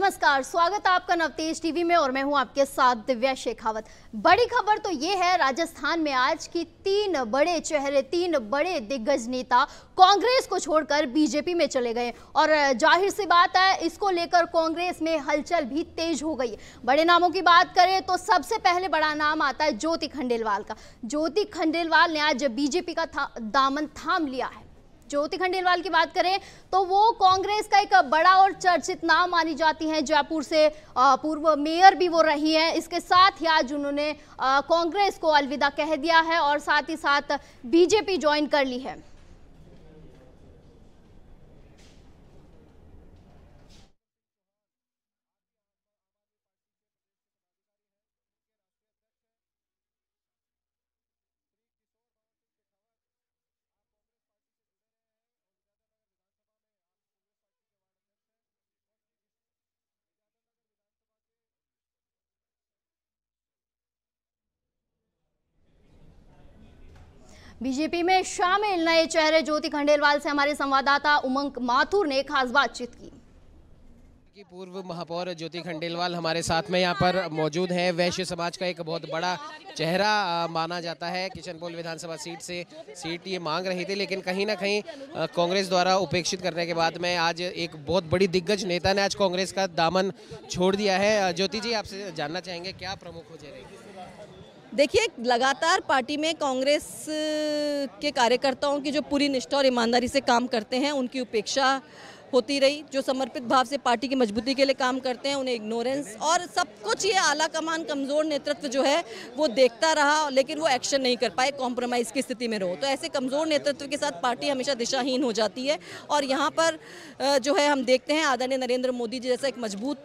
नमस्कार स्वागत आपका नवतेज टीवी में और मैं हूं आपके साथ दिव्या शेखावत बड़ी खबर तो ये है राजस्थान में आज की तीन बड़े चेहरे तीन बड़े दिग्गज नेता कांग्रेस को छोड़कर बीजेपी में चले गए और जाहिर सी बात है इसको लेकर कांग्रेस में हलचल भी तेज हो गई बड़े नामों की बात करें तो सबसे पहले बड़ा नाम आता है ज्योति खंडेलवाल का ज्योति खंडेलवाल ने आज बीजेपी का था, दामन थाम लिया है ज्योति खंडेलवाल की बात करें तो वो कांग्रेस का एक बड़ा और चर्चित नाम मानी जाती हैं जयपुर से पूर्व मेयर भी वो रही हैं इसके साथ ही आज उन्होंने कांग्रेस को अलविदा कह दिया है और साथ ही साथ बीजेपी ज्वाइन कर ली है बीजेपी में शामिल नए चेहरे ज्योति खंडेलवाल से हमारे संवाददाता उमंग माथुर ने खास बातचीत की पूर्व महापौर ज्योति खंडेलवाल हमारे साथ में यहाँ पर मौजूद हैं वैश्य समाज का एक बहुत बड़ा चेहरा माना जाता है किशनपोल विधानसभा सीट से सीट ये मांग रही थी लेकिन कहीं ना कहीं कांग्रेस द्वारा उपेक्षित करने के बाद में आज एक बहुत बड़ी दिग्गज नेता ने आज कांग्रेस का दामन छोड़ दिया है ज्योति जी आपसे जानना चाहेंगे क्या प्रमुख हो जाएगी देखिए लगातार पार्टी में कांग्रेस के कार्यकर्ताओं की जो पूरी निष्ठा और ईमानदारी से काम करते हैं उनकी उपेक्षा होती रही जो समर्पित भाव से पार्टी की मजबूती के लिए काम करते हैं उन्हें इग्नोरेंस और सब कुछ ये आला कमान कमज़ोर नेतृत्व जो है वो देखता रहा लेकिन वो एक्शन नहीं कर पाए कॉम्प्रोमाइज़ की स्थिति में रहो तो ऐसे कमज़ोर नेतृत्व के साथ पार्टी हमेशा दिशाहीन हो जाती है और यहाँ पर जो है हम देखते हैं आदरणीय नरेंद्र मोदी जी जैसा एक मजबूत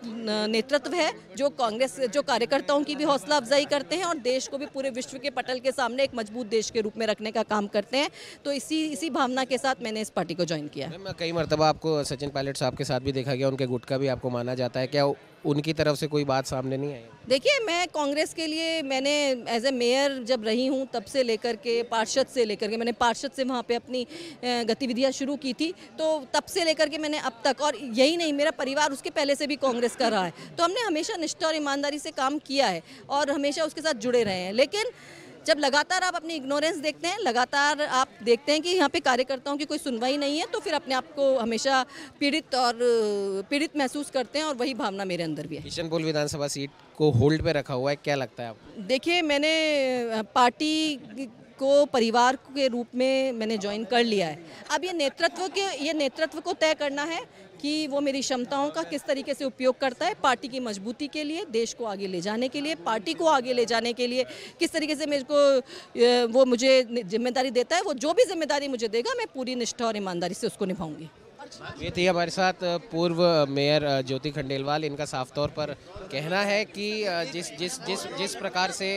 नेतृत्व है जो कांग्रेस जो कार्यकर्ताओं की भी हौसला अफजाई करते हैं और देश को भी पूरे विश्व के पटल के सामने एक मजबूत देश के रूप में रखने का काम करते हैं तो इसी इसी भावना के साथ मैंने इस पार्टी को ज्वाइन किया कई मरतबा आपको सचिन पायलट साहब के साथ भी देखा गया उनके का भी आपको माना जाता है क्या उनकी तरफ से कोई बात सामने नहीं आई देखिए मैं कांग्रेस के लिए मैंने एज ए मेयर जब रही हूँ तब से लेकर के पार्षद से लेकर के मैंने पार्षद से वहाँ पे अपनी गतिविधियाँ शुरू की थी तो तब से लेकर के मैंने अब तक और यही नहीं मेरा परिवार उसके पहले से भी कांग्रेस का रहा है तो हमने हमेशा निष्ठा और ईमानदारी से काम किया है और हमेशा उसके साथ जुड़े रहे हैं लेकिन जब लगातार आप अपनी इग्नोरेंस देखते हैं लगातार आप देखते हैं कि यहाँ पे कार्यकर्ताओं की कोई सुनवाई नहीं है तो फिर अपने आप को हमेशा पीड़ित और पीड़ित महसूस करते हैं और वही भावना मेरे अंदर भी है किशनपुर विधानसभा सीट को होल्ड पे रखा हुआ है क्या लगता है आपको देखिए मैंने पार्टी को परिवार के रूप में मैंने ज्वाइन कर लिया है अब ये नेतृत्व के ये नेतृत्व को तय करना है कि वो मेरी क्षमताओं का किस तरीके से उपयोग करता है पार्टी की मजबूती के लिए देश को आगे ले जाने के लिए पार्टी को आगे ले जाने के लिए किस तरीके से मेरे को वो मुझे जिम्मेदारी देता है वो जो भी जिम्मेदारी मुझे देगा मैं पूरी निष्ठा और ईमानदारी से उसको निभाऊंगी ये थी हमारे साथ पूर्व मेयर ज्योति खंडेलवाल इनका साफ तौर पर कहना है कि जिस जिस जिस जिस प्रकार से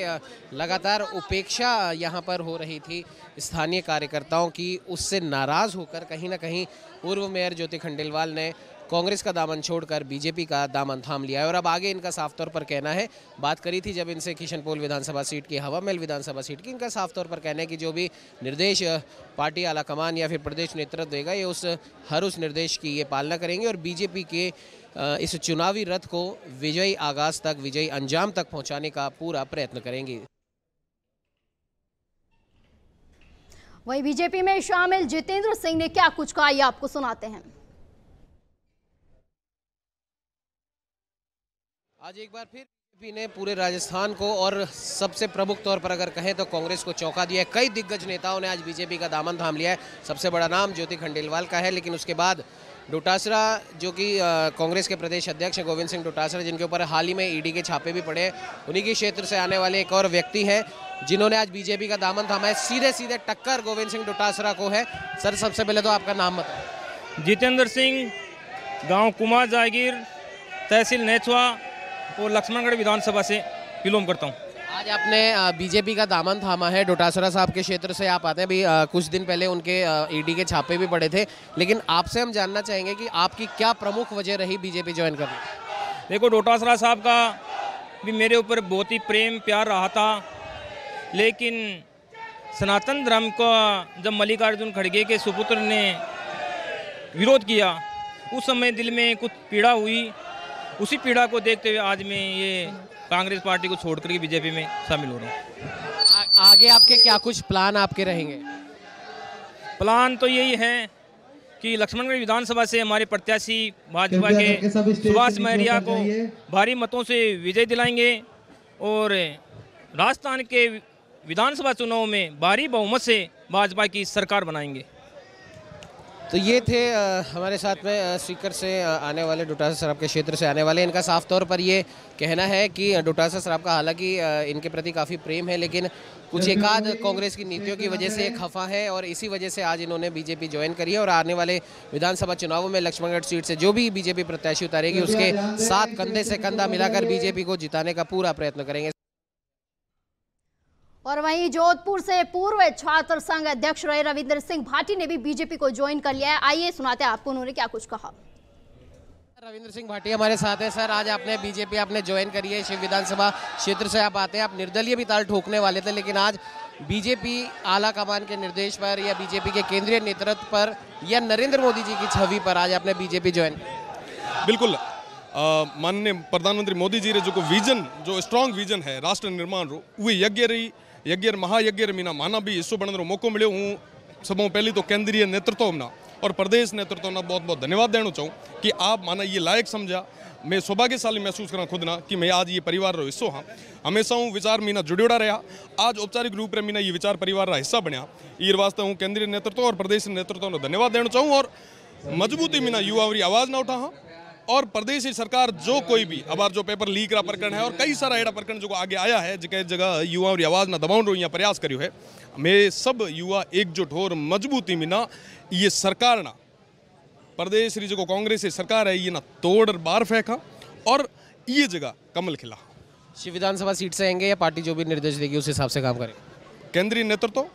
लगातार उपेक्षा यहाँ पर हो रही थी स्थानीय कार्यकर्ताओं की उससे नाराज़ होकर कहीं ना कहीं पूर्व मेयर ज्योति खंडेलवाल ने कांग्रेस का दामन छोड़कर बीजेपी का दामन थाम लिया है और अब आगे इनका साफ तौर पर कहना है बात करी थी जब इनसे किशनपोल विधानसभा सीट की हवा महल विधानसभा सीट की इनका साफ तौर पर कहना है कि जो भी निर्देश पार्टी आला कमान या फिर प्रदेश नेतृत्व देगा ये उस हर उस निर्देश की ये पालना करेंगे और बीजेपी के इस चुनावी रथ को विजयी आगाज तक विजयी अंजाम तक पहुंचाने का पूरा प्रयत्न करेंगे वही बीजेपी में शामिल जितेंद्र सिंह ने क्या कुछ कहा यह आपको सुनाते हैं आज एक बार फिर बीजेपी ने पूरे राजस्थान को और सबसे प्रमुख तौर पर अगर कहें तो कांग्रेस को चौंका दिया है कई दिग्गज नेताओं ने आज बीजेपी का दामन थाम लिया है सबसे बड़ा नाम ज्योति खंडेलवाल का है लेकिन उसके बाद डोटासरा जो कि कांग्रेस के प्रदेश अध्यक्ष हैं गोविंद सिंह डोटासरा जिनके ऊपर हाल ही में ईडी e के छापे भी पड़े उन्हीं के क्षेत्र से आने वाले एक और व्यक्ति हैं जिन्होंने आज बीजेपी का दामन थामा है सीधे सीधे टक्कर गोविंद सिंह डोटासरा को है सर सबसे पहले तो आपका नाम बताओ जितेंद्र सिंह गांव कुमार जागीर तहसील नेचवा और लक्ष्मणगढ़ विधानसभा से बिलोंग करता हूँ आज आपने बीजेपी का दामन थामा है डोटासरा साहब के क्षेत्र से आप आते हैं अभी कुछ दिन पहले उनके ईडी e के छापे भी पड़े थे लेकिन आपसे हम जानना चाहेंगे कि आपकी क्या प्रमुख वजह रही बीजेपी ज्वाइन करने देखो डोटासरा साहब का भी मेरे ऊपर बहुत ही प्रेम प्यार रहा था लेकिन सनातन धर्म का जब मल्लिकार्जुन खड़गे के सुपुत्र ने विरोध किया उस समय दिल में कुछ पीड़ा हुई उसी पीड़ा को देखते हुए आज मैं ये कांग्रेस पार्टी को छोड़ करके बीजेपी में शामिल हो रहा हूँ आगे आपके क्या कुछ प्लान आपके रहेंगे प्लान तो यही है कि लक्ष्मणगढ़ विधानसभा से हमारे प्रत्याशी भाजपा के सुभाष महरिया को भारी मतों से विजय दिलाएंगे और राजस्थान के विधानसभा चुनाव में भारी बहुमत से भाजपा की सरकार बनाएंगे तो ये थे आ, हमारे साथ में सीकर से आने वाले डोटासा शराब के क्षेत्र से आने वाले इनका साफ तौर पर ये कहना है कि डोटासा शराब का हालांकि इनके प्रति काफ़ी प्रेम है लेकिन कुछ आध कांग्रेस की नीतियों की वजह से खफा है और इसी वजह से आज इन्होंने बीजेपी ज्वाइन करी है और आने वाले विधानसभा चुनावों में लक्ष्मणगढ़ सीट से जो भी बीजेपी प्रत्याशी उतारेगी उसके साथ कंधे से कंधा मिलाकर बीजेपी को जिताने का पूरा प्रयत्न करेंगे और वहीं जोधपुर से पूर्व छात्र संघ अध्यक्ष रहे रविंद्र सिंह भाटी ने भी बीजेपी को ज्वाइन कर लिया है आइए सुनाते हैं आपको उन्होंने क्या कुछ कहा रविंद्र सिंह भाटी हमारे साथ हैं सर आज आपने बीजेपी आपने ज्वाइन करी है शिव विधानसभा क्षेत्र से आप आते हैं आप निर्दलीय भी ताल ठोकने वाले थे लेकिन आज बीजेपी आला कमान के निर्देश पर या बीजेपी के केंद्रीय नेतृत्व पर या नरेंद्र मोदी जी की छवि पर आज आपने बीजेपी ज्वाइन बिल्कुल माननीय प्रधानमंत्री मोदी जी ने जो विजन जो स्ट्रांग विजन है राष्ट्र निर्माण वो यज्ञ रही યજ્ઞર मीना माना भी हिस्सों હિસ્સો બનનો मौको मिलो हूँ सबों पहली तो केंद्रीय नेतृत्व ना और प्रदेश नेतृत्व ना बहुत बहुत धन्यवाद देना चाहूँ कि आप माना ये लायक समझा मैं सौभाग्यशाली महसूस करा खुद ना कि मैं आज ये परिवार रो हिस्सों हाँ हमेशा हूँ विचार मीना जुड़ोड़ा रहा आज औपचारिक रूप में मीना ये विचार परिवार का हिस्सा बनया ये वास्ते हूँ केंद्रीय नेतृत्व और प्रदेश नेतृत्व में धन्यवाद देना चाहूँ और मजबूती मीना युवा आवाज़ ना उठा हाँ और प्रदेश सरकार जो कोई भी अबार जो पेपर लीक रहा प्रकरण है और कई सारा अड़ा प्रकरण जो आगे आया है जिके जगह युवा और आवाज ना दबाव रो प्रयास करियो है मैं सब युवा एकजुट हो और मजबूती मिना ये सरकार ना प्रदेश री जो कांग्रेस की सरकार है ये ना तोड़ बार फेंका और ये जगह कमल खिला शिव विधानसभा सीट से आएंगे या पार्टी जो भी निर्देश देगी उस हिसाब से काम करें केंद्रीय नेतृत्व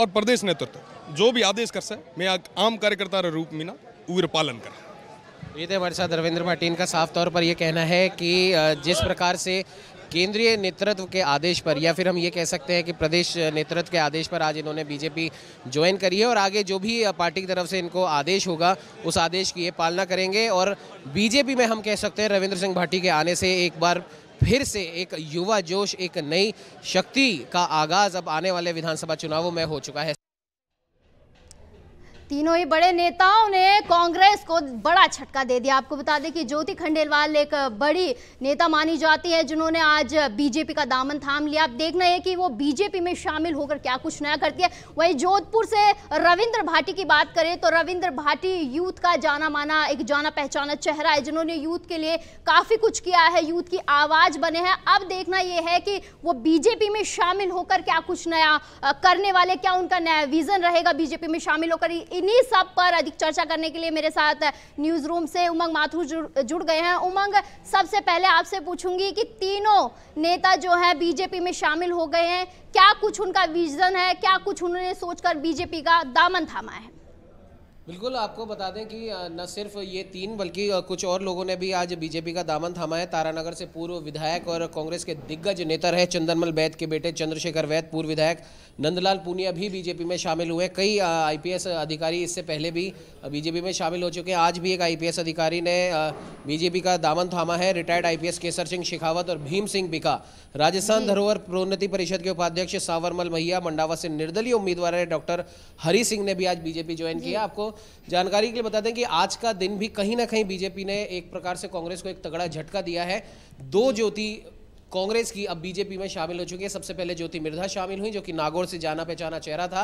और प्रदेश नेतृत्व जो भी आदेश कर सके मैं आम कार्यकर्ता रूप में ना उर पालन करें ये थे हमारे साथ रविंद्र मार्टिन का साफ तौर पर यह कहना है कि जिस प्रकार से केंद्रीय नेतृत्व के आदेश पर या फिर हम ये कह सकते हैं कि प्रदेश नेतृत्व के आदेश पर आज इन्होंने बीजेपी ज्वाइन करी है और आगे जो भी पार्टी की तरफ से इनको आदेश होगा उस आदेश की ये पालना करेंगे और बीजेपी में हम कह सकते हैं रविंद्र सिंह भाटी के आने से एक बार फिर से एक युवा जोश एक नई शक्ति का आगाज अब आने वाले विधानसभा चुनावों में हो चुका है तीनों ही बड़े नेताओं ने कांग्रेस को बड़ा छटका दे दिया आपको बता दें कि ज्योति खंडेलवाल एक बड़ी नेता मानी जाती है जिन्होंने आज बीजेपी का दामन थाम लिया आप देखना है कि वो बीजेपी में शामिल होकर क्या कुछ नया करती है वही जोधपुर से रविंद्र भाटी की बात करें तो रविंद्र भाटी यूथ का जाना माना एक जाना पहचाना चेहरा है जिन्होंने यूथ के लिए काफ़ी कुछ किया है यूथ की आवाज़ बने हैं अब देखना यह है कि वो बीजेपी में शामिल होकर क्या कुछ नया करने वाले क्या उनका नया विजन रहेगा बीजेपी में शामिल होकर इन्हीं सब पर अधिक चर्चा करने के लिए मेरे साथ न्यूज रूम से उमंग माथुर जुड़, गए हैं उमंग सबसे पहले आपसे पूछूंगी कि तीनों नेता जो हैं बीजेपी में शामिल हो गए हैं क्या कुछ उनका विजन है क्या कुछ उन्होंने सोचकर बीजेपी का दामन थामा है बिल्कुल आपको बता दें कि न सिर्फ ये तीन बल्कि कुछ और लोगों ने भी आज बीजेपी का दामन थामा है तारानगर से पूर्व विधायक और कांग्रेस के दिग्गज नेता रहे चंदनमल बैद के बेटे चंद्रशेखर वैद पूर्व विधायक नंदलाल पूनिया भी बीजेपी में शामिल हुए कई आईपीएस अधिकारी इससे पहले भी बीजेपी में शामिल हो चुके हैं आज भी एक आई अधिकारी ने बीजेपी का दामन थामा है रिटायर्ड आई केसर सिंह शेखावत और भीम सिंह बिका राजस्थान धरोहर प्रोन्नति परिषद के उपाध्यक्ष सावरमल महिया मंडावा से निर्दलीय उम्मीदवार है डॉक्टर हरी सिंह ने भी आज बीजेपी ज्वाइन किया आपको जानकारी के लिए बता दें कि आज का दिन भी कहीं ना कहीं बीजेपी ने एक प्रकार से कांग्रेस को एक तगड़ा झटका दिया है दो ज्योति कांग्रेस की अब बीजेपी में शामिल हो चुकी है सबसे पहले ज्योति मिर्धा शामिल हुई जो कि नागौर से जाना पहचाना चेहरा था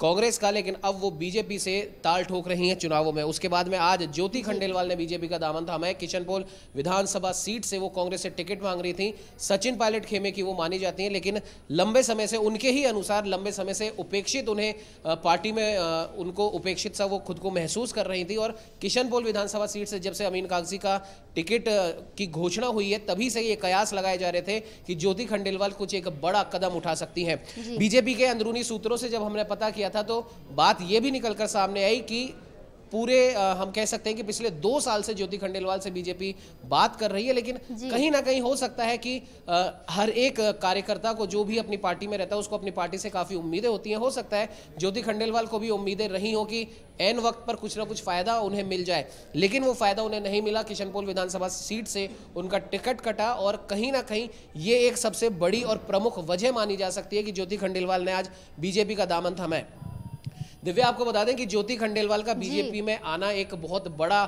कांग्रेस का लेकिन अब वो बीजेपी से ताल ठोक रही है चुनावों में उसके बाद में आज ज्योति खंडेलवाल ने बीजेपी का दामन थामा है किशनपोल विधानसभा सीट से वो कांग्रेस से टिकट मांग रही थी सचिन पायलट खेमे की वो मानी जाती है लेकिन लंबे समय से उनके ही अनुसार लंबे समय से उपेक्षित उन्हें पार्टी में उनको उपेक्षित सा वो खुद को महसूस कर रही थी और किशनपोल विधानसभा सीट से जब से अमीन कागजी का टिकट की घोषणा हुई है तभी से ये कयास लगाए जा रहे रहे थे कि ज्योति खंडेलवाल कुछ एक बड़ा कदम उठा सकती है बीजेपी के अंदरूनी सूत्रों से जब हमने पता किया था तो बात यह भी निकलकर सामने आई कि पूरे हम कह सकते हैं कि पिछले दो साल से ज्योति खंडेलवाल से बीजेपी बात कर रही है लेकिन कहीं ना कहीं हो सकता है कि हर एक कार्यकर्ता को जो भी अपनी पार्टी में रहता है उसको अपनी पार्टी से काफी उम्मीदें होती हैं हो सकता है ज्योति खंडेलवाल को भी उम्मीदें रही हो कि एन वक्त पर कुछ ना कुछ फायदा उन्हें मिल जाए लेकिन वो फायदा उन्हें नहीं मिला किशनपोल विधानसभा सीट से उनका टिकट कटा और कहीं ना कहीं ये एक सबसे बड़ी और प्रमुख वजह मानी जा सकती है कि ज्योति खंडेलवाल ने आज बीजेपी का दामन थमा है दिव्या आपको बता दें कि ज्योति खंडेलवाल का बीजेपी में आना एक बहुत बड़ा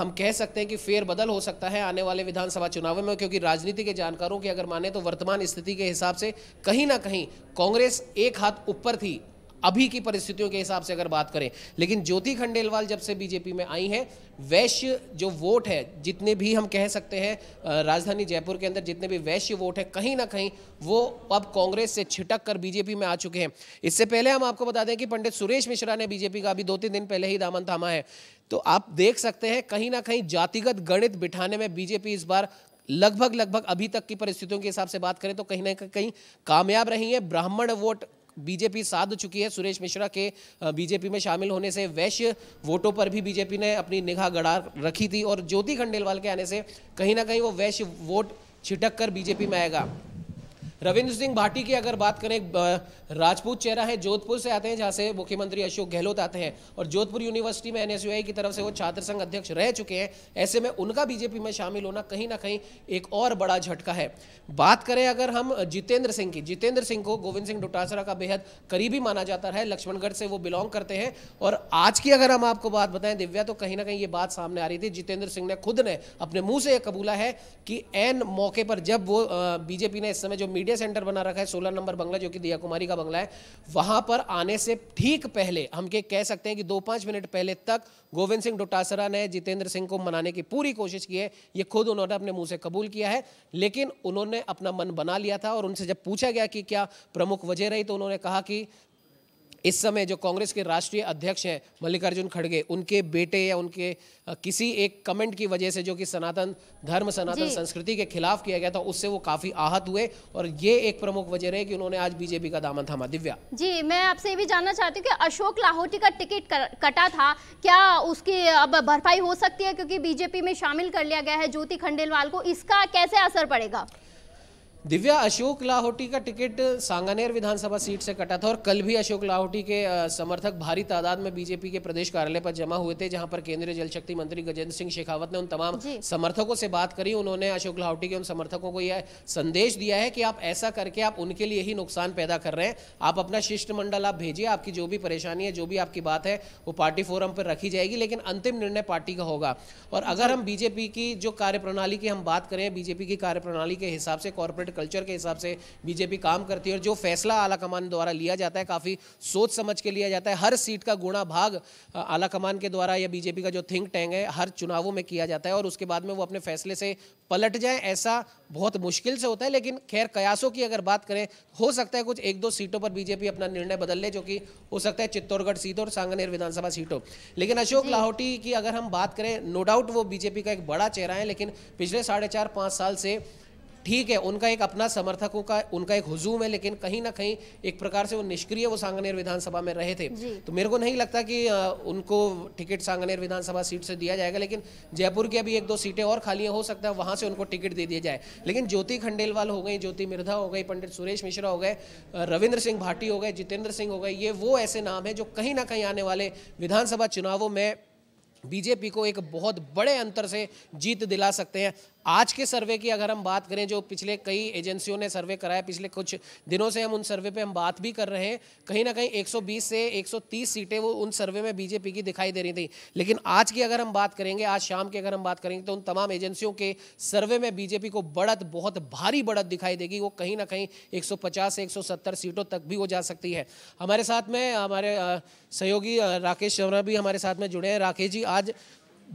हम कह सकते हैं कि फेर बदल हो सकता है आने वाले विधानसभा चुनाव में क्योंकि राजनीति के जानकारों की अगर माने तो वर्तमान स्थिति के हिसाब से कहीं ना कहीं कांग्रेस एक हाथ ऊपर थी अभी की परिस्थितियों के हिसाब से अगर बात करें लेकिन ज्योति खंडेलवाल जब से बीजेपी में आई हैं वैश्य जो वोट है जितने भी हम कह सकते हैं राजधानी जयपुर के अंदर जितने भी वैश्य वोट है कहीं ना कहीं वो अब कांग्रेस से छिटक कर बीजेपी में आ चुके हैं इससे पहले हम आपको बता दें कि पंडित सुरेश मिश्रा ने बीजेपी का अभी दो तीन दिन पहले ही दामन थामा है तो आप देख सकते हैं कहीं ना कहीं जातिगत गणित बिठाने में बीजेपी इस बार लगभग लगभग अभी तक की परिस्थितियों के हिसाब से बात करें तो कहीं ना कहीं कामयाब रही है ब्राह्मण वोट बीजेपी साध चुकी है सुरेश मिश्रा के बीजेपी में शामिल होने से वैश्य वोटों पर भी बीजेपी ने अपनी निगाह गड़ा रखी थी और ज्योति खंडेलवाल के आने से कहीं ना कहीं वो वैश्य वोट छिटक कर बीजेपी में आएगा रविंद्र सिंह भाटी की अगर बात करें राजपूत चेहरा है जोधपुर से आते हैं जहाँ से मुख्यमंत्री अशोक गहलोत आते हैं और जोधपुर यूनिवर्सिटी में एनएसयूआई की तरफ से वो छात्र संघ अध्यक्ष रह चुके हैं ऐसे में उनका बीजेपी में शामिल होना कहीं ना कहीं एक और बड़ा झटका है बात करें अगर हम जितेंद्र सिंह की जितेंद्र सिंह को गोविंद सिंह डोटासरा का बेहद करीबी माना जाता है लक्ष्मणगढ़ से वो बिलोंग करते हैं और आज की अगर हम आपको बात बताएं दिव्या तो कहीं ना कहीं ये बात सामने आ रही थी जितेंद्र सिंह ने खुद ने अपने मुंह से यह कबूला है कि एन मौके पर जब वो बीजेपी ने इस समय जो मीडिया मीडिया सेंटर बना रखा है सोलह नंबर बंगला जो कि दिया कुमारी का बंगला है वहां पर आने से ठीक पहले हम के कह सकते हैं कि दो पांच मिनट पहले तक गोविंद सिंह डोटासरा ने जितेंद्र सिंह को मनाने की पूरी कोशिश की है ये खुद उन्होंने अपने मुंह से कबूल किया है लेकिन उन्होंने अपना मन बना लिया था और उनसे जब पूछा गया कि क्या प्रमुख वजह रही तो उन्होंने कहा कि इस समय जो कांग्रेस के राष्ट्रीय अध्यक्ष हैं मल्लिकार्जुन खड़गे उनके बेटे या उनके किसी एक कमेंट की वजह से जो कि सनातन धर्म सनातन संस्कृति के खिलाफ किया गया था उससे वो काफी आहत हुए और ये एक प्रमुख वजह रहे कि उन्होंने आज बीजेपी का दामन थामा दिव्या जी मैं आपसे भी जानना चाहती हूँ कि अशोक लाहौटी का टिकट कटा था क्या उसकी अब भरपाई हो सकती है क्योंकि बीजेपी में शामिल कर लिया गया है ज्योति खंडेलवाल को इसका कैसे असर पड़ेगा दिव्या अशोक लाहौटी का टिकट सांगानेर विधानसभा सीट से कटा था और कल भी अशोक लाहौटी के समर्थक भारी तादाद में बीजेपी के प्रदेश कार्यालय पर जमा हुए थे जहां पर केंद्रीय जल शक्ति मंत्री गजेंद्र सिंह शेखावत ने उन तमाम समर्थकों से बात करी उन्होंने अशोक लाहौटी के उन समर्थकों को यह संदेश दिया है कि आप ऐसा करके आप उनके लिए ही नुकसान पैदा कर रहे हैं आप अपना शिष्टमंडल आप भेजिए आपकी जो भी परेशानी है जो भी आपकी बात है वो पार्टी फोरम पर रखी जाएगी लेकिन अंतिम निर्णय पार्टी का होगा और अगर हम बीजेपी की जो कार्यप्रणाली की हम बात करें बीजेपी की कार्यप्रणाली के हिसाब से कॉरपोरेट कल्चर के हिसाब से बीजेपी काम करती है और जो फैसला आलाकमान द्वारा लिया जाता है काफ़ी सोच समझ के लिया जाता है हर सीट का गुणा भाग आलाकमान के द्वारा या बीजेपी का जो थिंक टैंक है हर चुनावों में किया जाता है और उसके बाद में वो अपने फैसले से पलट जाए ऐसा बहुत मुश्किल से होता है लेकिन खैर कयासों की अगर बात करें हो सकता है कुछ एक दो सीटों पर बीजेपी अपना निर्णय बदल ले जो कि हो सकता है चित्तौड़गढ़ सीट और सांगनेर विधानसभा सीटों लेकिन अशोक लाहौटी की अगर हम बात करें नो डाउट वो बीजेपी का एक बड़ा चेहरा है लेकिन पिछले साढ़े चार पाँच साल से ठीक है उनका एक अपना समर्थकों का उनका एक हुजूम है लेकिन कहीं ना कहीं एक प्रकार से वो निष्क्रिय वो सांगनेर विधानसभा में रहे थे तो मेरे को नहीं लगता कि उनको टिकट सांगनेर विधानसभा सीट से दिया जाएगा लेकिन जयपुर की अभी एक दो सीटें और खाली हो सकता है वहां से उनको टिकट दे दिया जाए लेकिन ज्योति खंडेलवाल हो गई ज्योति मिर्धा हो गई पंडित सुरेश मिश्रा हो गए रविंद्र सिंह भाटी हो गए जितेंद्र सिंह हो गए ये वो ऐसे नाम है जो कहीं ना कहीं आने वाले विधानसभा चुनावों में बीजेपी को एक बहुत बड़े अंतर से जीत दिला सकते हैं आज के सर्वे की अगर हम बात करें जो पिछले कई एजेंसियों ने सर्वे कराया पिछले कुछ दिनों से हम उन सर्वे पे हम बात भी कर रहे हैं कहीं ना कहीं 120 से 130 सीटें वो उन सर्वे में बीजेपी की दिखाई दे रही थी लेकिन आज की अगर हम बात करेंगे आज शाम की अगर हम बात करेंगे तो उन तमाम एजेंसियों के सर्वे में बीजेपी को बढ़त बहुत भारी बढ़त दिखाई देगी वो कहीं ना कहीं एक से एक सीटों तक भी वो जा सकती है हमारे साथ में हमारे सहयोगी राकेश शर्मा भी हमारे साथ में जुड़े हैं राकेश जी आज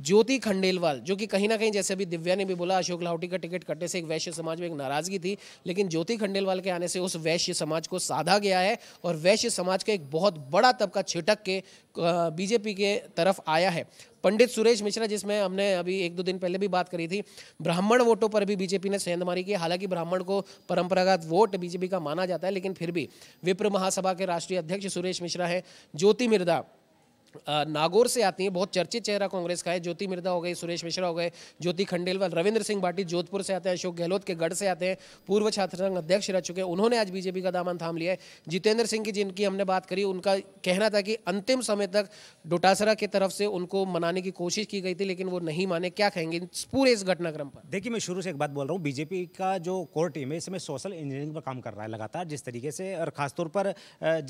ज्योति खंडेलवाल जो कि कहीं ना कहीं जैसे अभी दिव्या ने भी बोला अशोक लाहौटी का टिकट कटने से एक वैश्य समाज में एक नाराजगी थी लेकिन ज्योति खंडेलवाल के आने से उस वैश्य समाज को साधा गया है और वैश्य समाज का एक बहुत बड़ा तबका छिटक के बीजेपी के तरफ आया है पंडित सुरेश मिश्रा जिसमें हमने अभी एक दो दिन पहले भी बात करी थी ब्राह्मण वोटों पर भी बीजेपी ने सेंधमारी की हालांकि ब्राह्मण को परंपरागत वोट बीजेपी का माना जाता है लेकिन फिर भी विप्र महासभा के राष्ट्रीय अध्यक्ष सुरेश मिश्रा है ज्योति मिर्दा नागौर से आती हैं बहुत चर्चित चेहरा कांग्रेस का है ज्योति मिर्दा हो गई सुरेश मिश्रा हो गए ज्योति खंडेलवाल रविंद्र सिंह भाटी जोधपुर से आते हैं अशोक गहलोत के गढ़ से आते हैं पूर्व छात्र संघ अध्यक्ष रह चुके हैं उन्होंने आज बीजेपी का दामन थाम लिया है जितेंद्र सिंह की जिनकी हमने बात करी उनका कहना था कि अंतिम समय तक डोटासरा की तरफ से उनको मनाने की कोशिश की गई थी लेकिन वो नहीं माने क्या कहेंगे पूरे इस घटनाक्रम पर देखिए मैं शुरू से एक बात बोल रहा हूँ बीजेपी का जो कोर टीम है इसमें सोशल इंजीनियरिंग पर काम कर रहा है लगातार जिस तरीके से और खासतौर पर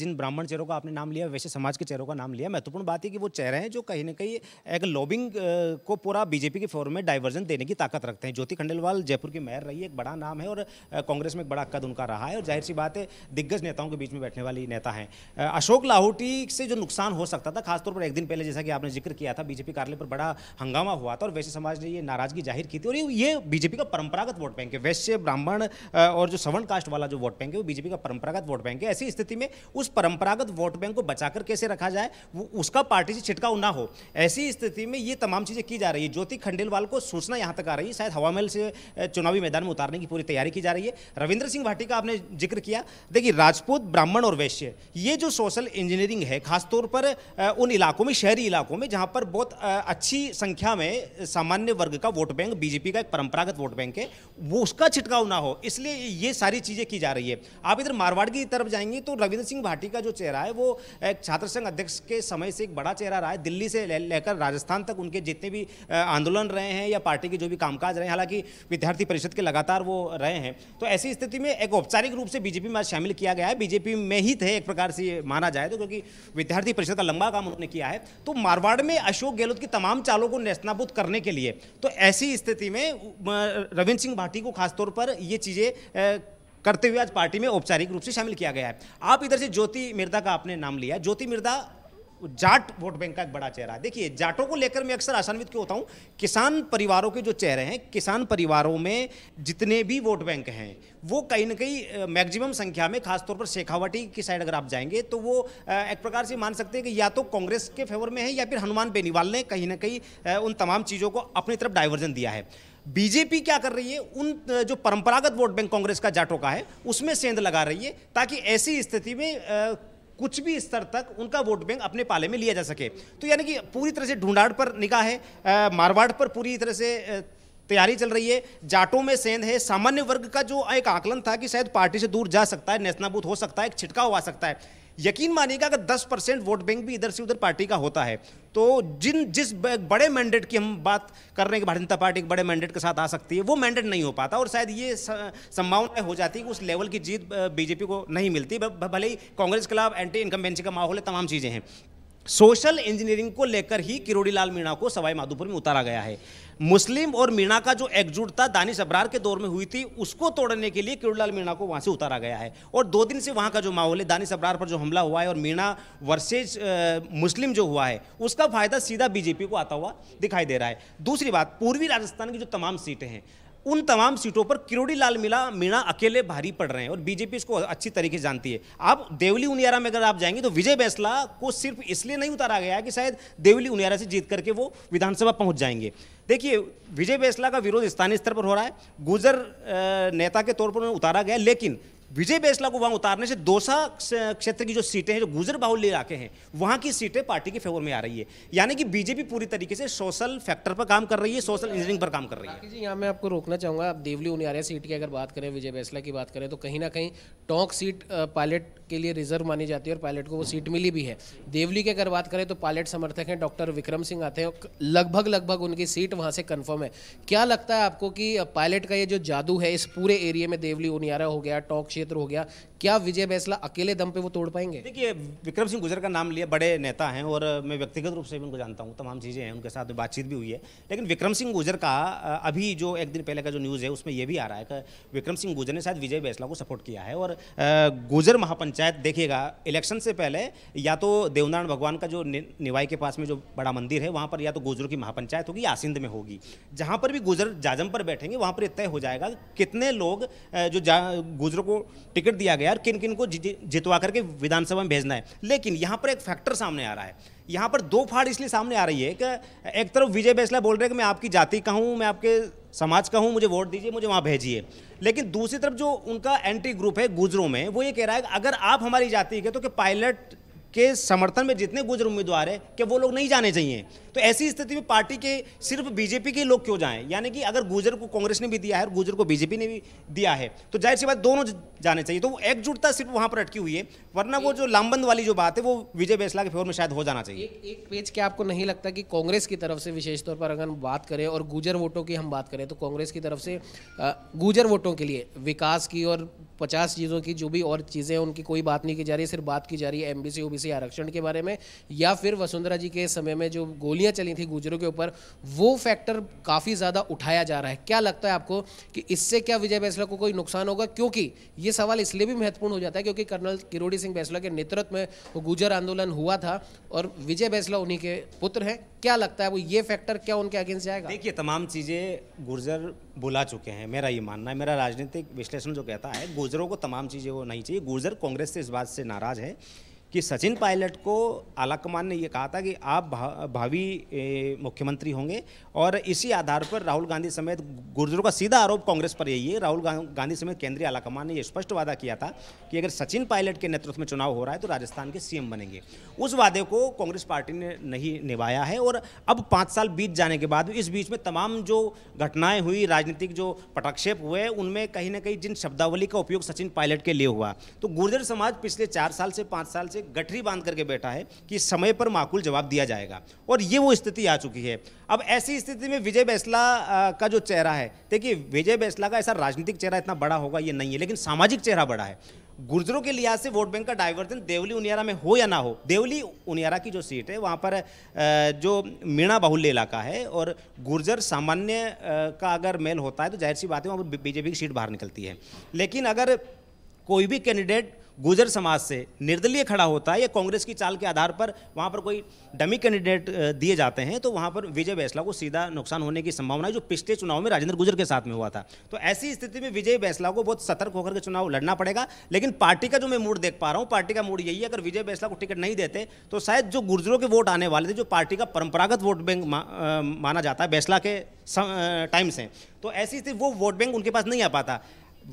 जिन ब्राह्मण चेहरों का आपने नाम लिया वैसे समाज के चेहरों का नाम लिया महत्वपूर्ण बात है कि वो चेहरे हैं जो कहीं ना कहीं एक लॉबिंग को पूरा बीजेपी के फोरम में डाइवर्जन देने की ताकत रखते हैं ज्योति खंडेलवाल जयपुर की मेयर रही है एक बड़ा नाम है और कांग्रेस में एक बड़ा कद उनका रहा है और जाहिर सी बात है दिग्गज नेताओं के बीच में बैठने वाली नेता हैं अशोक लाहौटी से जो नुकसान हो सकता था खासतौर पर एक दिन पहले जैसा कि आपने जिक्र किया था बीजेपी कार्यालय पर बड़ा हंगामा हुआ था और वैश्य समाज ने ये नाराजगी जाहिर की थी और ये बीजेपी का परंपरागत वोट बैंक है वैश्य ब्राह्मण और जो सवर्ण कास्ट वाला जो वोट बैंक है वो बीजेपी का परंपरागत वोट बैंक है ऐसी स्थिति में उस परंपरागत वोट बैंक को बचाकर कैसे रखा जाए वो उसका उसका पार्टी से छिटकाव ना हो ऐसी स्थिति में ये तमाम चीज़ें की जा रही है ज्योति खंडेलवाल को सूचना यहाँ तक आ रही है शायद हवामहल से चुनावी मैदान में उतारने की पूरी तैयारी की जा रही है रविंद्र सिंह भाटी का आपने जिक्र किया देखिए राजपूत ब्राह्मण और वैश्य ये जो सोशल इंजीनियरिंग है खासतौर पर उन इलाकों में शहरी इलाकों में जहाँ पर बहुत अच्छी संख्या में सामान्य वर्ग का वोट बैंक बीजेपी का एक परंपरागत वोट बैंक है वो उसका छिटकाव ना हो इसलिए ये सारी चीज़ें की जा रही है आप इधर मारवाड़ की तरफ जाएंगे तो रविंद्र सिंह भाटी का जो चेहरा है वो छात्र संघ अध्यक्ष के समय से एक बड़ा चेहरा रहा है दिल्ली से लेकर ले राजस्थान तक उनके जितने भी आंदोलन रहे हैं या पार्टी के जो भी कामकाज रहे हैं हालांकि विद्यार्थी परिषद के लगातार वो रहे हैं तो ऐसी स्थिति में एक औपचारिक रूप से बीजेपी में शामिल किया गया है बीजेपी में ही थे एक प्रकार से माना जाए तो क्योंकि विद्यार्थी परिषद का लंबा काम उन्होंने किया है तो मारवाड़ में अशोक गहलोत की तमाम चालों को नेस्तनाबूद करने के लिए तो ऐसी स्थिति में रविंद्र सिंह भाटी को खासतौर पर ये चीज़ें करते हुए आज पार्टी में औपचारिक रूप से शामिल किया गया है आप इधर से ज्योति मिर्दा का आपने नाम लिया ज्योति मिर्दा जाट वोट बैंक का एक बड़ा चेहरा है देखिए जाटों को लेकर मैं अक्सर आशान्वित क्यों होता हूँ किसान परिवारों के जो चेहरे हैं किसान परिवारों में जितने भी वोट बैंक हैं वो कहीं ना कहीं मैक्सिमम संख्या में खासतौर पर शेखावटी की साइड अगर आप जाएंगे तो वो एक प्रकार से मान सकते हैं कि या तो कांग्रेस के फेवर में है या फिर हनुमान बेनीवाल ने कहीं ना कहीं उन तमाम चीज़ों को अपनी तरफ डाइवर्जन दिया है बीजेपी क्या कर रही है उन जो परंपरागत वोट बैंक कांग्रेस का जाटों का है उसमें सेंध लगा रही है ताकि ऐसी स्थिति में कुछ भी स्तर तक उनका वोट बैंक अपने पाले में लिया जा सके तो यानी कि पूरी तरह से ढूंढाड़ पर निकाह है मारवाड़ पर पूरी तरह से तैयारी चल रही है जाटों में सेंध है सामान्य वर्ग का जो एक आकलन था कि शायद पार्टी से दूर जा सकता है नेशनाबूत हो सकता है एक छिटकाव आ सकता है यकीन मानिएगा अगर 10 परसेंट वोट बैंक भी इधर से उधर पार्टी का होता है तो जिन जिस बड़े मैंडेट की हम बात कर रहे हैं कि भारतीय जनता पार्टी के बड़े मैंडेट के साथ आ सकती है वो मैंडेट नहीं हो पाता और शायद ये संभावना हो जाती है कि उस लेवल की जीत बीजेपी को नहीं मिलती भले ही कांग्रेस के खिलाफ एंटी इनकम्बेंसी का माहौल है तमाम चीज़ें हैं सोशल इंजीनियरिंग को लेकर ही किरोड़ीलाल मीणा को सवाई माधोपुर में उतारा गया है मुस्लिम और मीणा का जो एकजुटता दानिश अबरार के दौर में हुई थी उसको तोड़ने के लिए किरणलाल मीणा को वहाँ से उतारा गया है और दो दिन से वहाँ का जो माहौल है दानिश अबरार पर जो हमला हुआ है और मीणा वर्सेज मुस्लिम जो हुआ है उसका फायदा सीधा बीजेपी को आता हुआ दिखाई दे रहा है दूसरी बात पूर्वी राजस्थान की जो तमाम सीटें हैं उन तमाम सीटों पर किरोड़ी लाल मिला मीणा अकेले भारी पड़ रहे हैं और बीजेपी इसको अच्छी तरीके से जानती है आप देवली उनियारा में अगर आप जाएंगे तो विजय बैसला को सिर्फ इसलिए नहीं उतारा गया कि शायद देवली उनियारा से जीत करके वो विधानसभा पहुंच जाएंगे देखिए विजय बैसला का विरोध स्थानीय स्तर पर हो रहा है गुजर नेता के तौर पर उतारा गया लेकिन विजय बैसला को वहाँ उतारने से दोसा क्षेत्र की जो सीटें हैं जो गुजर बाहुल्य इलाके हैं वहाँ की सीटें पार्टी के फेवर में आ रही है यानी कि बीजेपी पूरी तरीके से सोशल फैक्टर पर काम कर रही है सोशल इंजीनियरिंग पर काम कर रही है जी यहाँ मैं आपको रोकना चाहूँगा आप देवली उनियारिया सीट की अगर बात करें विजय बैसला की बात करें तो कहीं ना कहीं टोंक सीट पायलट के लिए रिजर्व मानी जाती है और पायलट को वो सीट मिली भी है देवली की अगर बात करें तो पायलट समर्थक हैं डॉक्टर विक्रम सिंह आते हैं लगभग लगभग उनकी सीट वहाँ से कन्फर्म है क्या लगता है आपको कि पायलट का ये जो जादू है इस पूरे एरिया में देवली उनियारा हो गया टोंक क्षेत्र हो गया क्या विजय बैसला अकेले दम पे वो तोड़ पाएंगे देखिए विक्रम सिंह गुजर का नाम लिया बड़े नेता हैं और मैं व्यक्तिगत रूप से भी उनको जानता हूँ तमाम चीज़ें हैं उनके साथ बातचीत भी हुई है लेकिन विक्रम सिंह गुजर का अभी जो एक दिन पहले का जो न्यूज़ है उसमें यह भी आ रहा है कि विक्रम सिंह गुजर ने शायद विजय बैसला को सपोर्ट किया है और गुजर महापंचायत देखिएगा इलेक्शन से पहले या तो देवनारायण भगवान का जो निवाई के पास में जो बड़ा मंदिर है वहाँ पर या तो गुजरों की महापंचायत होगी या सिंध में होगी जहाँ पर भी गुजर जाजम पर बैठेंगे वहाँ पर तय हो जाएगा कितने लोग जो गुजरों को टिकट दिया गया यार किन किन को जितवा करके विधानसभा में भेजना है लेकिन यहाँ पर एक फैक्टर सामने आ रहा है यहाँ पर दो फाड़ इसलिए सामने आ रही है कि एक तरफ विजय बैसला बोल रहे हैं कि मैं आपकी जाति का हूँ मैं आपके समाज का हूँ मुझे वोट दीजिए मुझे वहाँ भेजिए लेकिन दूसरी तरफ जो उनका एंटी ग्रुप है गुजरों में वो ये कह रहा है कि अगर आप हमारी जाति के तो कि पायलट के समर्थन में जितने गुजर उम्मीदवार है कि वो लोग नहीं जाने चाहिए तो ऐसी स्थिति में पार्टी के सिर्फ बीजेपी के लोग क्यों जाएं यानी कि अगर गुजर को कांग्रेस ने भी दिया है और गुजर को बीजेपी ने भी दिया है तो जाहिर सी बात दोनों जाने चाहिए तो वो एकजुटता सिर्फ वहाँ पर अटकी हुई है वरना वो जो लामबंद वाली जो बात है वो विजय बैसला के फेवर में शायद हो जाना चाहिए एक, एक पेज क्या आपको नहीं लगता कि कांग्रेस की तरफ से विशेष तौर पर अगर हम बात करें और गुजर वोटों की हम बात करें तो कांग्रेस की तरफ से गुजर वोटों के लिए विकास की और पचास चीज़ों की जो भी और चीज़ें हैं उनकी कोई बात नहीं की जा रही सिर्फ बात की जा रही है एमबीसी बी आरक्षण के बारे में या फिर वसुंधरा जी के समय में जो गोलियां चली थी गुजरों के ऊपर वो फैक्टर काफ़ी ज़्यादा उठाया जा रहा है क्या लगता है आपको कि इससे क्या विजय बैसला को कोई नुकसान होगा क्योंकि ये सवाल इसलिए भी महत्वपूर्ण हो जाता है क्योंकि कर्नल किरोड़ी सिंह बैसला के नेतृत्व में वो गुजर आंदोलन हुआ था और विजय बैसला उन्हीं के पुत्र हैं क्या लगता है वो ये फैक्टर क्या उनके अगेंस्ट जाएगा देखिए तमाम चीज़ें गुर्जर बुला चुके हैं मेरा ये मानना है मेरा राजनीतिक विश्लेषण जो कहता है गुर्जरों को तमाम चीज़ें वो नहीं चाहिए गुर्जर कांग्रेस से इस बात से नाराज़ है कि सचिन पायलट को आलाकमान ने यह कहा था कि आप भा, भावी मुख्यमंत्री होंगे और इसी आधार पर राहुल गांधी समेत गुर्जरों का सीधा आरोप कांग्रेस पर यही है राहुल गांधी समेत केंद्रीय आलाकमान ने यह स्पष्ट वादा किया था कि अगर सचिन पायलट के नेतृत्व में चुनाव हो रहा है तो राजस्थान के सीएम बनेंगे उस वादे को कांग्रेस पार्टी ने नहीं निभाया है और अब पाँच साल बीत जाने के बाद इस बीच में तमाम जो घटनाएँ हुई राजनीतिक जो पटाक्षेप हुए उनमें कहीं ना कहीं जिन शब्दावली का उपयोग सचिन पायलट के लिए हुआ तो गुर्जर समाज पिछले चार साल से पाँच साल से से गठरी बांध करके बैठा है कि समय पर माकूल जवाब दिया जाएगा और ये वो स्थिति आ चुकी है अब ऐसी स्थिति में विजय बैसला का जो चेहरा है देखिए विजय बैसला का ऐसा राजनीतिक चेहरा इतना बड़ा होगा ये नहीं है लेकिन सामाजिक चेहरा बड़ा है गुर्जरों के लिहाज से वोट बैंक का डाइवर्जन देवली उनियारा में हो या ना हो देवली उनियारा की जो सीट है वहाँ पर जो मीणा बाहुल्य इलाका है और गुर्जर सामान्य का अगर मेल होता है तो जाहिर सी बात है वहाँ पर बीजेपी की सीट बाहर निकलती है लेकिन अगर कोई भी कैंडिडेट गुजर समाज से निर्दलीय खड़ा होता है या कांग्रेस की चाल के आधार पर वहाँ पर कोई डमी कैंडिडेट दिए जाते हैं तो वहाँ पर विजय बैसला को सीधा नुकसान होने की संभावना है जो पिछले चुनाव में राजेंद्र गुजर के साथ में हुआ था तो ऐसी स्थिति में विजय बैसला को बहुत सतर्क होकर के चुनाव लड़ना पड़ेगा लेकिन पार्टी का जो मैं मूड देख पा रहा हूँ पार्टी का मूड यही है अगर विजय बैसला को टिकट नहीं देते तो शायद जो गुर्जरों के वोट आने वाले थे जो पार्टी का परंपरागत वोट बैंक माना जाता है बैसला के टाइम से तो ऐसी स्थिति वो वोट बैंक उनके पास नहीं आ पाता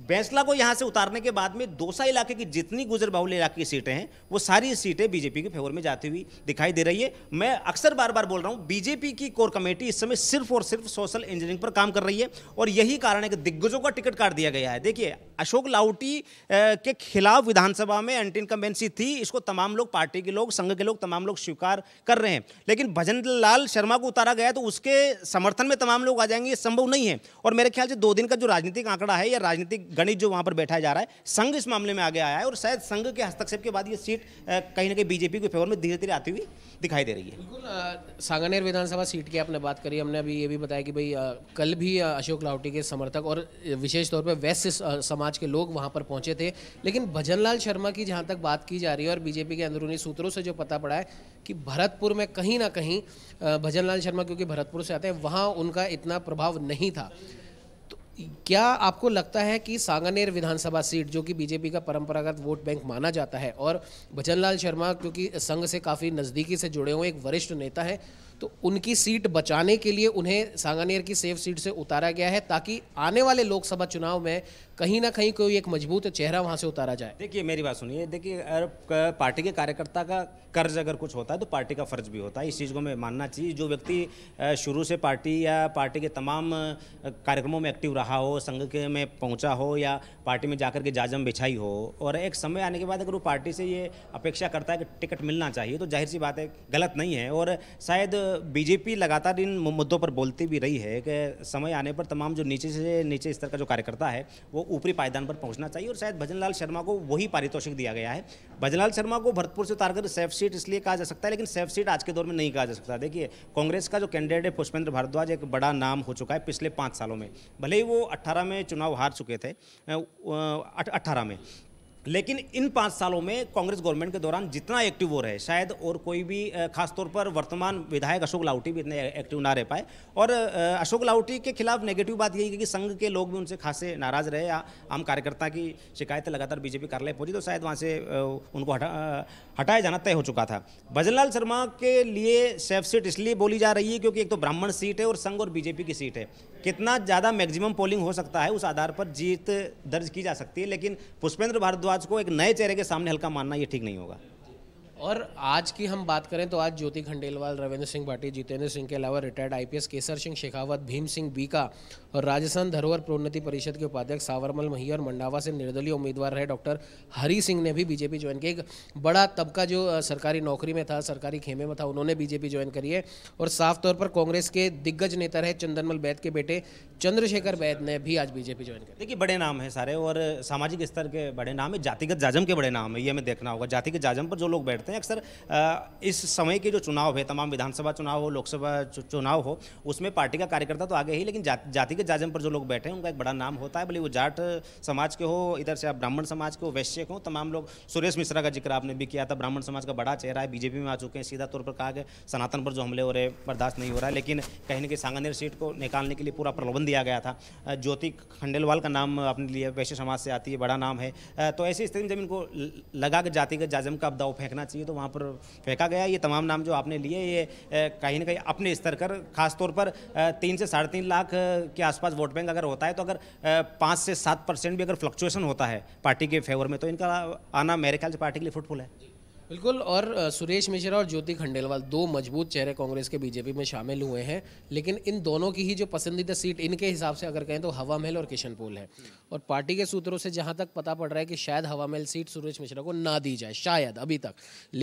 बैंसला को यहाँ से उतारने के बाद में दोसा इलाके की जितनी गुजर बाहुल इलाके की सीटें हैं वो सारी सीटें बीजेपी के फेवर में जाती हुई दिखाई दे रही है मैं अक्सर बार बार बोल रहा हूँ बीजेपी की कोर कमेटी इस समय सिर्फ और सिर्फ सोशल इंजीनियरिंग पर काम कर रही है और यही कारण है कि दिग्गजों का टिकट काट दिया गया है देखिए अशोक लाउटी के खिलाफ विधानसभा में एंटी इनकम्बेंसी थी इसको तमाम लोग पार्टी के लोग संघ के लोग तमाम लोग स्वीकार कर रहे हैं लेकिन भजन लाल शर्मा को उतारा गया तो उसके समर्थन में तमाम लोग आ जाएंगे ये संभव नहीं है और मेरे ख्याल से दो दिन का जो राजनीतिक आंकड़ा है या राजनीतिक गणित जो वहाँ पर बैठाया जा रहा है संघ इस मामले में आगे आया है और शायद संघ के हस्तक्षेप के बाद ये सीट कहीं ना कहीं बीजेपी के फेवर में धीरे धीरे आती हुई दिखाई दे रही है बिल्कुल सांगानेर विधानसभा सीट की आपने बात करी हमने अभी ये भी बताया कि भाई कल भी अशोक लावटी के समर्थक और विशेष तौर पर वैश्य समाज के लोग वहाँ पर पहुँचे थे लेकिन भजनलाल शर्मा की जहाँ तक बात की जा रही है और बीजेपी के अंदरूनी सूत्रों से जो पता पड़ा है कि भरतपुर में कहीं ना कहीं भजनलाल शर्मा क्योंकि भरतपुर से आते हैं वहाँ उनका इतना प्रभाव नहीं था क्या आपको लगता है कि सांगानेर विधानसभा सीट जो कि बीजेपी का परंपरागत वोट बैंक माना जाता है और भजनलाल शर्मा क्योंकि संघ से काफ़ी नज़दीकी से जुड़े हुए एक वरिष्ठ नेता हैं तो उनकी सीट बचाने के लिए उन्हें सांगानेर की सेफ सीट से उतारा गया है ताकि आने वाले लोकसभा चुनाव में कहीं ना कहीं कोई एक मजबूत चेहरा वहाँ से उतारा जाए देखिए मेरी बात सुनिए देखिए पार्टी के कार्यकर्ता का कर्ज अगर कुछ होता है तो पार्टी का फर्ज भी होता है इस चीज़ को मैं मानना चाहिए जो व्यक्ति शुरू से पार्टी या पार्टी के तमाम कार्यक्रमों में एक्टिव रहा हो संघ के में पहुँचा हो या पार्टी में जाकर के जाजम बिछाई हो और एक समय आने के बाद अगर वो पार्टी से ये अपेक्षा करता है कि टिकट मिलना चाहिए तो जाहिर सी बात है गलत नहीं है और शायद बीजेपी लगातार इन मुद्दों पर बोलती भी रही है कि समय आने पर तमाम जो नीचे से नीचे स्तर का जो कार्यकर्ता है वो ऊपरी पायदान पर पहुँचना चाहिए और शायद भजनलाल शर्मा को वही पारितोषिक दिया गया है भजनलाल शर्मा को भरतपुर से उतारकर सेफ सीट इसलिए कहा जा सकता है लेकिन सेफ सीट आज के दौर में नहीं कहा जा सकता देखिए कांग्रेस का जो कैंडिडेट है पुष्पेंद्र भारद्वाज एक बड़ा नाम हो चुका है पिछले पाँच सालों में भले ही वो अट्ठारह में चुनाव हार चुके थे अट्ठारह में लेकिन इन पाँच सालों में कांग्रेस गवर्नमेंट के दौरान जितना एक्टिव हो रहे शायद और कोई भी खासतौर पर वर्तमान विधायक अशोक लाहौटी भी इतने एक्टिव ना रह पाए और अशोक लाहौटी के खिलाफ नेगेटिव बात यही है कि संघ के लोग भी उनसे खासे नाराज रहे या आम कार्यकर्ता की शिकायतें लगातार बीजेपी कार्यालय पहुंची तो शायद वहाँ से उनको हटा हटाए जाना तय हो चुका था भजनलाल शर्मा के लिए सेफ सीट इसलिए बोली जा रही है क्योंकि एक तो ब्राह्मण सीट है और संघ और बीजेपी की सीट है कितना ज़्यादा मैक्सिमम पोलिंग हो सकता है उस आधार पर जीत दर्ज की जा सकती है लेकिन पुष्पेंद्र भारद्वाज को एक नए चेहरे के सामने हल्का मानना ये ठीक नहीं होगा और आज की हम बात करें तो आज ज्योति खंडेलवाल रविंद्र सिंह भाटी जितेंद्र सिंह के अलावा रिटायर्ड आईपीएस केसर सिंह शेखावत भीम सिंह बीका और राजस्थान धरोहर प्रोन्नति परिषद के उपाध्यक्ष सावरमल मही और मंडावा से निर्दलीय उम्मीदवार रहे डॉक्टर हरी सिंह ने भी बीजेपी ज्वाइन की एक बड़ा तबका जो सरकारी नौकरी में था सरकारी खेमे में था उन्होंने बीजेपी ज्वाइन करी है और साफ तौर पर कांग्रेस के दिग्गज नेता रहे चंदनमल बैद के बेटे चंद्रशेखर बैद ने भी आज बीजेपी ज्वाइन करी देखिए बड़े नाम है सारे और सामाजिक स्तर के बड़े नाम है जातिगत जाजम के बड़े नाम है ये हमें देखना होगा जातिगत जाजम पर जो लोग बैठते हैं अक्सर इस समय के जो चुनाव है तमाम विधानसभा चुनाव हो लोकसभा चुनाव हो उसमें पार्टी का कार्यकर्ता तो आगे ही लेकिन जाति क्योंकि जाजम पर जो लोग बैठे हैं उनका एक बड़ा नाम होता है भले वो जाट समाज के हो इधर से आप ब्राह्मण समाज के हो वैश्य हो तमाम लोग सुरेश मिश्रा का जिक्र आपने भी किया था ब्राह्मण समाज का बड़ा चेहरा है बीजेपी में आ चुके हैं सीधा तौर पर कहा कि सनातन पर जो हमले हो रहे बर्दाश्त नहीं हो रहा है लेकिन कहीं ना कहीं सांगानेर सीट को निकालने के लिए पूरा प्रलोभन दिया गया था ज्योति खंडेलवाल का नाम अपने लिए वैश्य समाज से आती है बड़ा नाम है तो ऐसी स्थिति में जब इनको लगा कि जातिगत जाजम का अब दाव फेंकना चाहिए तो वहाँ पर फेंका गया ये तमाम नाम जो आपने लिए ये कहीं ना कहीं अपने स्तर पर खासतौर पर तीन से साढ़े तीन लाख के आसपास वोट बैंक अगर होता है तो अगर पाँच से सात परसेंट भी अगर फ्लक्चुएशन होता है पार्टी के फेवर में तो इनका आना मेरे ख्याल से पार्टी के लिए फ्रूटफुल है बिल्कुल और सुरेश मिश्रा और ज्योति खंडेलवाल दो मजबूत चेहरे कांग्रेस के बीजेपी में शामिल हुए हैं लेकिन इन दोनों की ही जो पसंदीदा सीट इनके हिसाब से अगर कहें तो हवा महल और किशनपुल है और पार्टी के सूत्रों से जहां तक पता पड़ रहा है कि शायद हवा महल सीट सुरेश मिश्रा को ना दी जाए शायद अभी तक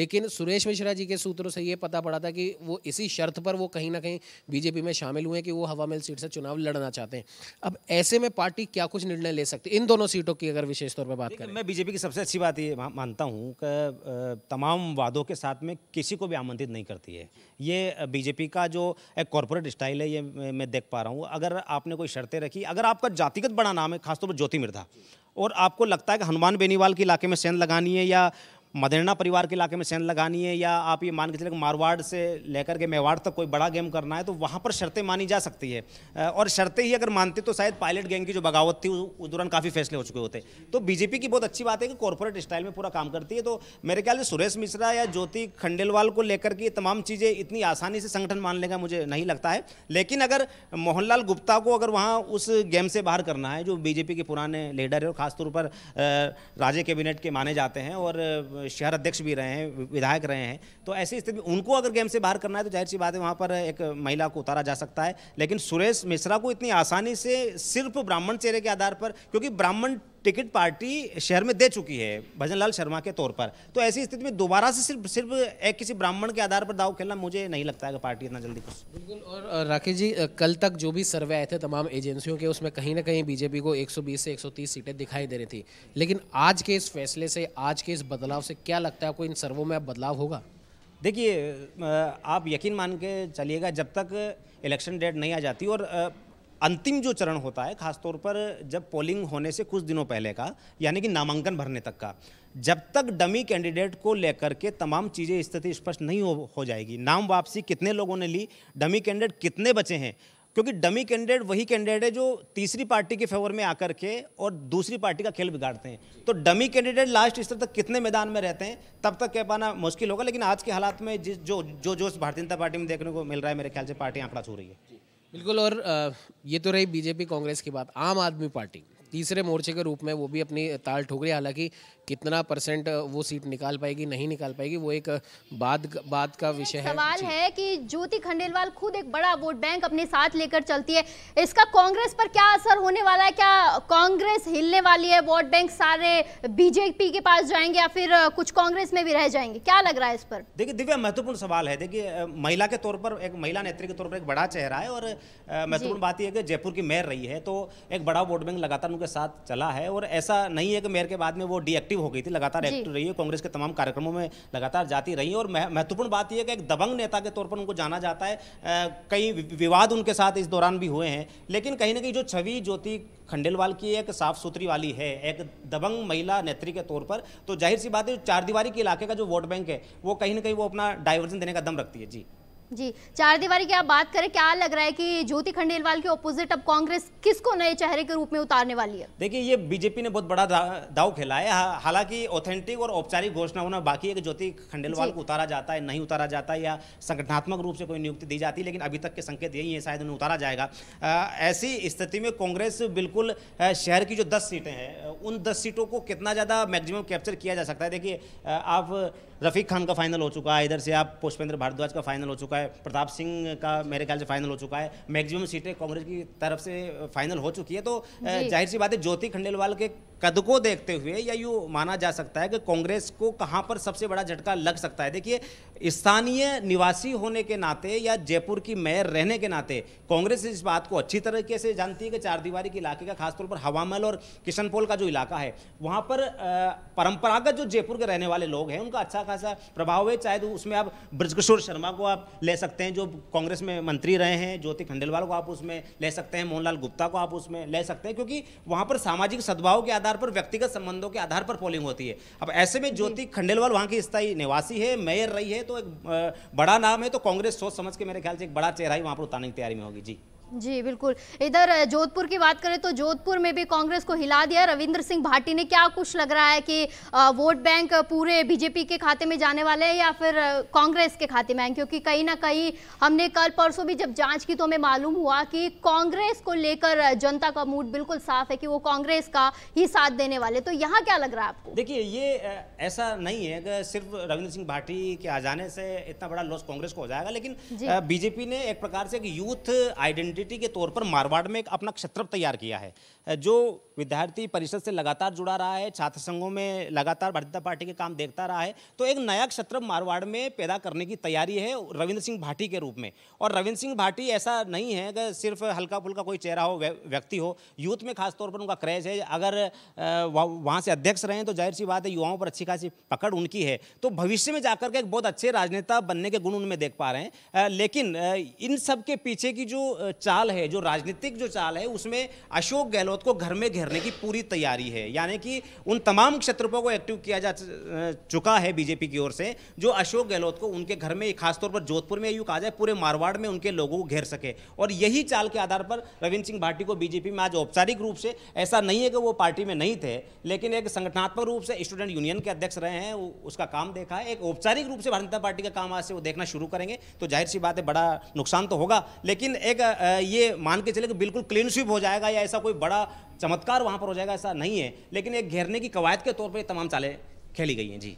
लेकिन सुरेश मिश्रा जी के सूत्रों से ये पता पड़ा था कि वो इसी शर्त पर वो कहीं ना कहीं बीजेपी में शामिल हुए हैं कि वो हवा महल सीट से चुनाव लड़ना चाहते हैं अब ऐसे में पार्टी क्या कुछ निर्णय ले सकती है इन दोनों सीटों की अगर विशेष तौर पर बात करें मैं बीजेपी की सबसे अच्छी बात ये मानता हूँ तमाम वादों के साथ में किसी को भी आमंत्रित नहीं करती है ये बीजेपी का जो एक कॉरपोरेट स्टाइल है ये मैं देख पा रहा हूँ अगर आपने कोई शर्तें रखी अगर आपका जातिगत बड़ा नाम है खासतौर पर ज्योति मिर्धा और आपको लगता है कि हनुमान बेनीवाल के इलाके में सेंध लगानी है या मदेना परिवार के इलाके में सेंध लगानी है या आप ये मान के चले मारवाड़ से लेकर के मेवाड़ तक कोई बड़ा गेम करना है तो वहाँ पर शर्तें मानी जा सकती है और शर्तें ही अगर मानते तो शायद पायलट गैंग की जो बगावत थी उस दौरान काफ़ी फैसले हो चुके होते तो बीजेपी की बहुत अच्छी बात है कि कॉरपोरेट स्टाइल में पूरा काम करती है तो मेरे ख्याल से सुरेश मिश्रा या ज्योति खंडेलवाल को लेकर के तमाम चीज़ें इतनी आसानी से संगठन मानने का मुझे नहीं लगता है लेकिन अगर मोहनलाल गुप्ता को अगर वहाँ उस गेम से बाहर करना है जो बीजेपी के पुराने लीडर है और खासतौर पर राज्य कैबिनेट के माने जाते हैं और शहर अध्यक्ष भी रहे हैं विधायक रहे हैं तो ऐसी स्थिति में उनको अगर गेम से बाहर करना है तो जाहिर सी बात है वहाँ पर एक महिला को उतारा जा सकता है लेकिन सुरेश मिश्रा को इतनी आसानी से सिर्फ ब्राह्मण चेहरे के आधार पर क्योंकि ब्राह्मण टिकट पार्टी शहर में दे चुकी है भजन लाल शर्मा के तौर पर तो ऐसी स्थिति में दोबारा से सिर्फ सिर्फ एक किसी ब्राह्मण के आधार पर दाव खेलना मुझे नहीं लगता है कि पार्टी इतना जल्दी कुछ बिल्कुल और राकेश जी कल तक जो भी सर्वे आए थे तमाम एजेंसियों के उसमें कहीं ना कहीं बीजेपी को 120 से 130 सीटें दिखाई दे रही थी लेकिन आज के इस फैसले से आज के इस बदलाव से क्या लगता है आपको इन सर्वों में अब बदलाव होगा देखिए आप यकीन मान के चलिएगा जब तक इलेक्शन डेट नहीं आ जाती और अंतिम जो चरण होता है खासतौर पर जब पोलिंग होने से कुछ दिनों पहले का यानी कि नामांकन भरने तक का जब तक डमी कैंडिडेट को लेकर के तमाम चीज़ें स्थिति स्पष्ट नहीं हो, हो जाएगी नाम वापसी कितने लोगों ने ली डमी कैंडिडेट कितने बचे हैं क्योंकि डमी कैंडिडेट वही कैंडिडेट है जो तीसरी पार्टी के फेवर में आकर के और दूसरी पार्टी का खेल बिगाड़ते हैं तो डमी कैंडिडेट लास्ट स्तर तक कितने मैदान में रहते हैं तब तक कह पाना मुश्किल होगा लेकिन आज के हालात में जिस जो जो जोश भारतीय जनता पार्टी में देखने को मिल रहा है मेरे ख्याल से पार्टी आंकड़ा छू रही है बिल्कुल और ये तो रही बीजेपी कांग्रेस की बात आम आदमी पार्टी तीसरे मोर्चे के रूप में वो भी अपनी ताल ठोक रही है हालांकि कितना परसेंट वो सीट निकाल पाएगी नहीं निकाल पाएगी वो एक बाद बात का विषय है सवाल है कि ज्योति खंडेलवाल खुद एक बड़ा वोट बैंक अपने साथ लेकर चलती है इसका कांग्रेस पर क्या असर होने वाला है क्या कांग्रेस हिलने वाली है वोट बैंक सारे बीजेपी के पास जाएंगे या फिर कुछ कांग्रेस में भी रह जाएंगे क्या लग रहा है इस पर देखिए दिव्या महत्वपूर्ण सवाल है देखिए महिला के तौर पर एक महिला नेत्री के तौर पर एक बड़ा चेहरा है और महत्वपूर्ण बात यह है कि जयपुर की मेयर रही है तो एक बड़ा वोट बैंक लगातार के साथ चला है और ऐसा नहीं है कि मेयर के बाद में वो डीएक्टिव हो गई थी लगातार एक्टिव रही है कांग्रेस के तमाम कार्यक्रमों में लगातार जाती रही और महत्वपूर्ण बात यह है कि एक दबंग नेता के तौर पर उनको जाना जाता है कई विवाद उनके साथ इस दौरान भी हुए हैं लेकिन कहीं ना कहीं जो छवि ज्योति खंडेलवाल की एक साफ सुथरी वाली है एक दबंग महिला नेत्री के तौर पर तो जाहिर सी बात है चार दीवारी के इलाके का जो वोट बैंक है वो कहीं ना कहीं वो अपना डाइवर्जन देने का दम रखती है जी जी चार दीवारी की आप बात करें क्या लग रहा है कि ज्योति खंडेलवाल के ऑपोजिट अब कांग्रेस किसको नए चेहरे के रूप में उतारने वाली है देखिए ये बीजेपी ने बहुत बड़ा दाव खेला है हालांकि ऑथेंटिक और औपचारिक घोषणा होना बाकी है कि ज्योति खंडेलवाल को उतारा जाता है नहीं उतारा जाता है या संगठनात्मक रूप से कोई नियुक्ति दी जाती है लेकिन अभी तक के संकेत यही है शायद उन्हें उतारा जाएगा ऐसी स्थिति में कांग्रेस बिल्कुल शहर की जो दस सीटें हैं उन दस सीटों को कितना ज़्यादा मैक्सिमम कैप्चर किया जा सकता है देखिए आप रफ़ीक खान का फाइनल हो चुका है इधर से आप पुष्पेंद्र भारद्वाज का फाइनल हो चुका है प्रताप सिंह का मेरे ख्याल से फाइनल हो चुका है मैक्सिमम सीटें कांग्रेस की तरफ से फाइनल हो चुकी है तो जाहिर सी बात है ज्योति खंडेलवाल के कद को देखते हुए या यूँ माना जा सकता है कि कांग्रेस को कहाँ पर सबसे बड़ा झटका लग सकता है देखिए स्थानीय निवासी होने के नाते या जयपुर की मेयर रहने के नाते कांग्रेस इस बात को अच्छी तरीके से जानती है कि चारदीवारी के इलाके का खासतौर पर हवामल और किशनपोल का जो इलाका है वहाँ पर परंपरागत जो जयपुर के रहने वाले लोग हैं उनका अच्छा खासा प्रभाव है चाहे तो उसमें आप ब्रजकिशोर शर्मा को आप ले सकते हैं जो कांग्रेस में मंत्री रहे हैं ज्योति खंडेलवाल को आप उसमें ले सकते हैं मोहनलाल गुप्ता को आप उसमें ले सकते हैं क्योंकि वहाँ पर सामाजिक सद्भाव के आधार आधार पर व्यक्तिगत संबंधों के आधार पर पोलिंग होती है अब ऐसे में ज्योति खंडेलवाल वहाँ की स्थायी निवासी है मेयर रही है तो एक बड़ा नाम है तो कांग्रेस सोच समझ के मेरे ख्याल से एक बड़ा चेहरा ही वहाँ पर उतारने की तैयारी में होगी जी जी बिल्कुल इधर जोधपुर की बात करें तो जोधपुर में भी कांग्रेस को हिला दिया रविंद्र सिंह भाटी ने क्या कुछ लग रहा है कि वोट बैंक पूरे बीजेपी के खाते में जाने वाले हैं या फिर कांग्रेस के खाते में क्योंकि कहीं ना कहीं हमने कल परसों भी जब जांच की तो हमें मालूम हुआ कि कांग्रेस को लेकर जनता का मूड बिल्कुल साफ है कि वो कांग्रेस का ही साथ देने वाले तो यहाँ क्या लग रहा है आपको देखिए ये ऐसा नहीं है कि सिर्फ रविंद्र सिंह भाटी के आ जाने से इतना बड़ा लॉस कांग्रेस को हो जाएगा लेकिन बीजेपी ने एक प्रकार से यूथ आइडेंटिटी आइडेंटिटी के तौर पर मारवाड़ में एक अपना क्षेत्र तैयार किया है जो विद्यार्थी परिषद से लगातार जुड़ा रहा है छात्र संघों में लगातार भारतीय जनता पार्टी के काम देखता रहा है तो एक नया क्षेत्र मारवाड़ में पैदा करने की तैयारी है रविंद्र सिंह भाटी के रूप में और रविंद्र सिंह भाटी ऐसा नहीं है कि सिर्फ हल्का फुल्का कोई चेहरा हो व्यक्ति हो यूथ में खासतौर पर उनका क्रेज है अगर वहाँ से अध्यक्ष रहे तो जाहिर सी बात है युवाओं पर अच्छी खासी पकड़ उनकी है तो भविष्य में जाकर के एक बहुत अच्छे राजनेता बनने के गुण उनमें देख पा रहे हैं लेकिन इन सब के पीछे की जो चाल है जो राजनीतिक जो चाल है उसमें अशोक गहलोत को घर में घेरने की पूरी तैयारी है यानी कि उन तमाम क्षेत्रों को एक्टिव किया जा चुका है बीजेपी की ओर से जो अशोक गहलोत को उनके घर में खासतौर पर जोधपुर में यूँ कहा जाए पूरे मारवाड़ में उनके लोगों को घेर सके और यही चाल के आधार पर रविंद्र सिंह भाटी को बीजेपी में आज औपचारिक रूप से ऐसा नहीं है कि वो पार्टी में नहीं थे लेकिन एक संगठनात्मक रूप से स्टूडेंट यूनियन के अध्यक्ष रहे हैं उसका काम देखा है एक औपचारिक रूप से भारतीय जनता पार्टी का काम आज से वो देखना शुरू करेंगे तो जाहिर सी बात है बड़ा नुकसान तो होगा लेकिन एक ये मान के चले कि बिल्कुल क्लीन स्वीप हो जाएगा या ऐसा कोई बड़ा चमत्कार वहाँ पर हो जाएगा ऐसा नहीं है लेकिन एक घेरने की कवायद के तौर पर तमाम चाले खेली गई हैं जी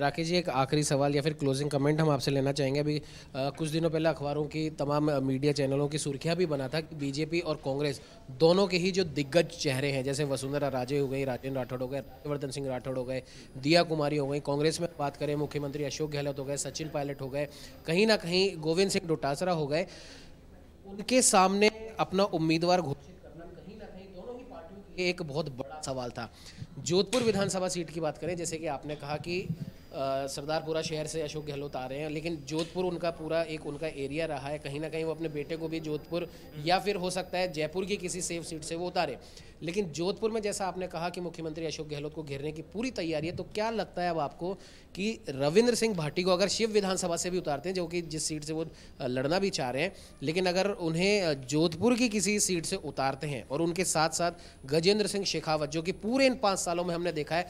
राकेश जी एक आखिरी सवाल या फिर क्लोजिंग कमेंट हम आपसे लेना चाहेंगे अभी कुछ दिनों पहले अखबारों की तमाम मीडिया चैनलों की सुर्खियां भी बना था कि बीजेपी और कांग्रेस दोनों के ही जो दिग्गज चेहरे हैं जैसे वसुंधरा राजे हो गई राजेंद्र राठौड़ हो गए राज्यवर्धन सिंह राठौड़ हो गए दिया कुमारी हो गई कांग्रेस में बात करें मुख्यमंत्री अशोक गहलोत हो गए सचिन पायलट हो गए कहीं ना कहीं गोविंद सिंह डोटासरा हो गए उनके सामने अपना उम्मीदवार घोषित करना कहीं ना कहीं दोनों ही पार्टियों के लिए एक बहुत बड़ा सवाल था जोधपुर विधानसभा सीट की बात करें जैसे कि आपने कहा कि सरदारपुरा शहर से अशोक गहलोत आ रहे हैं लेकिन जोधपुर उनका पूरा एक उनका एरिया रहा है कहीं ना कहीं वो अपने बेटे को भी जोधपुर या फिर हो सकता है जयपुर की किसी सेफ सीट से वो उतारे लेकिन जोधपुर में जैसा आपने कहा कि मुख्यमंत्री अशोक गहलोत को घेरने की पूरी तैयारी है तो क्या लगता है अब आपको कि रविंद्र सिंह भाटी को अगर शिव विधानसभा से भी उतारते हैं जो कि जिस सीट से वो लड़ना भी चाह रहे हैं लेकिन अगर उन्हें जोधपुर की किसी सीट से उतारते हैं और उनके साथ साथ गजेंद्र सिंह शेखावत जो कि पूरे इन पाँच सालों में हमने देखा है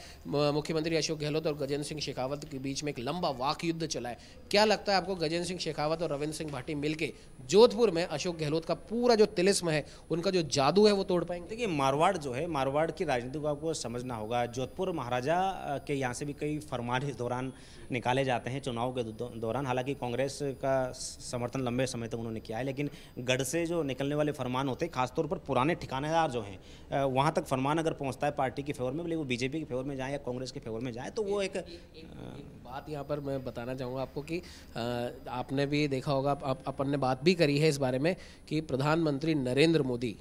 मुख्यमंत्री अशोक गहलोत और गजेंद्र सिंह शेखावत के बीच में एक लंबा वाक युद्ध चला है क्या लगता है आपको गजेंद्र सिंह शेखावत और रविंद्र सिंह भाटी मिलकर जोधपुर में अशोक गहलोत का पूरा जो तिलिस्म है उनका जो जादू है वो तोड़ पाएंगे देखिए मारवाड़ जो है मारवाड़ की राजनीति को आपको समझना होगा जोधपुर महाराजा के यहाँ से भी कई फरमान इस दौरान दौरान निकाले जाते हैं चुनाव के दौरान हालांकि कांग्रेस का समर्थन लंबे समय तक उन्होंने किया है लेकिन गढ़ से जो निकलने वाले फरमान होते हैं खासतौर पर पुराने ठिकानेदार जो हैं वहाँ तक फरमान अगर पहुँचता है पार्टी के फेवर में भले वो बीजेपी के फेवर में जाए या कांग्रेस के फेवर में जाए तो वो एक, बात यहाँ पर मैं बताना चाहूँगा आपको कि आपने भी देखा होगा अपन ने बात भी करी है इस बारे में कि प्रधानमंत्री नरेंद्र मोदी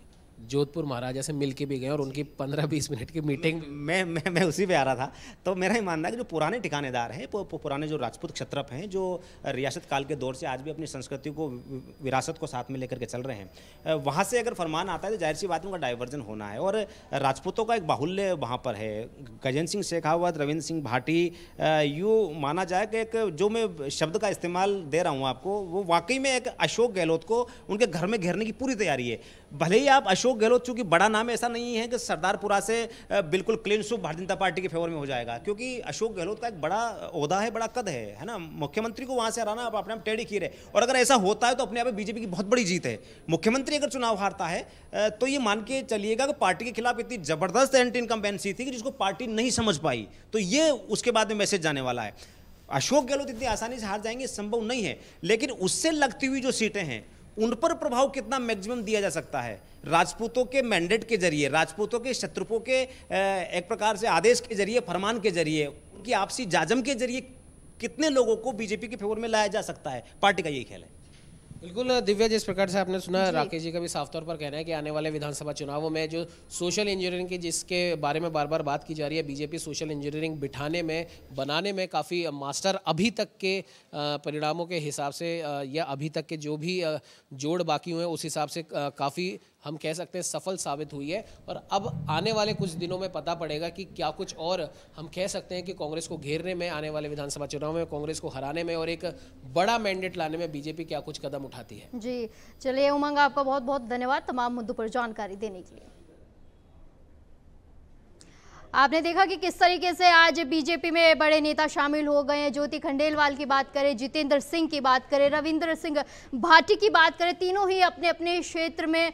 जोधपुर महाराजा से मिल के भी गए और उनकी पंद्रह बीस मिनट की मीटिंग मैं मैं मैं उसी पे आ रहा था तो मेरा ये मानना है कि जो पुराने ठिकानेदार हैं पुराने जो राजपूत क्षत्रप हैं जो रियासत काल के दौर से आज भी अपनी संस्कृति को विरासत को साथ में लेकर के चल रहे हैं वहाँ से अगर फरमान आता है तो जाहिर सी बात उनका डाइवर्जन होना है और राजपूतों का एक बाहुल्य वहाँ पर है गजेंद्र सिंह शेखावत रविंद्र सिंह भाटी यू माना जाए कि एक जो मैं शब्द का इस्तेमाल दे रहा हूँ आपको वो वाकई में एक अशोक गहलोत को उनके घर में घेरने की पूरी तैयारी है भले ही आप अशोक गहलोत चूंकि बड़ा नाम ऐसा नहीं है कि सरदारपुरा से बिल्कुल क्लीन सुप भारतीय जनता पार्टी के फेवर में हो जाएगा क्योंकि अशोक गहलोत का एक बड़ा अहदा है बड़ा कद है है ना मुख्यमंत्री को वहां से हराना आप अपने आप टेढ़ी खीर है और अगर ऐसा होता है तो अपने आप बीजेपी की बहुत बड़ी जीत है मुख्यमंत्री अगर चुनाव हारता है तो ये मान के चलिएगा कि पार्टी के खिलाफ इतनी जबरदस्त एंटी इनकम्बेंसी थी कि जिसको पार्टी नहीं समझ पाई तो ये उसके बाद में मैसेज जाने वाला है अशोक गहलोत इतनी आसानी से हार जाएंगे संभव नहीं है लेकिन उससे लगती हुई जो सीटें हैं उन पर प्रभाव कितना मैक्सिमम दिया जा सकता है राजपूतों के मैंडेट के जरिए राजपूतों के शत्रुपों के एक प्रकार से आदेश के जरिए फरमान के जरिए उनकी आपसी जाजम के जरिए कितने लोगों को बीजेपी के फेवर में लाया जा सकता है पार्टी का यही ख्याल है बिल्कुल दिव्या जिस प्रकार से आपने सुना राकेश जी का भी साफ तौर पर कहना है कि आने वाले विधानसभा चुनावों में जो सोशल इंजीनियरिंग की जिसके बारे में बार बार बात की जा रही है बीजेपी सोशल इंजीनियरिंग बिठाने में बनाने में काफ़ी मास्टर अभी तक के परिणामों के हिसाब से या अभी तक के जो भी जोड़ बाकी हुए हैं उस हिसाब से काफ़ी हम कह सकते हैं सफल साबित हुई है और अब आने वाले कुछ दिनों में पता पड़ेगा कि क्या कुछ और हम कह सकते हैं कि कांग्रेस को घेरने में आने वाले विधानसभा चुनाव में कांग्रेस को हराने में और एक बड़ा मैंडेट लाने में बीजेपी क्या कुछ कदम उठाती है जी चलिए उमंग आपका बहुत बहुत धन्यवाद तमाम मुद्दों पर जानकारी देने के लिए आपने देखा कि किस तरीके से आज बीजेपी में बड़े नेता शामिल हो गए हैं ज्योति खंडेलवाल की बात करें जितेंद्र सिंह की बात करें रविंद्र सिंह भाटी की बात करें तीनों ही अपने अपने क्षेत्र में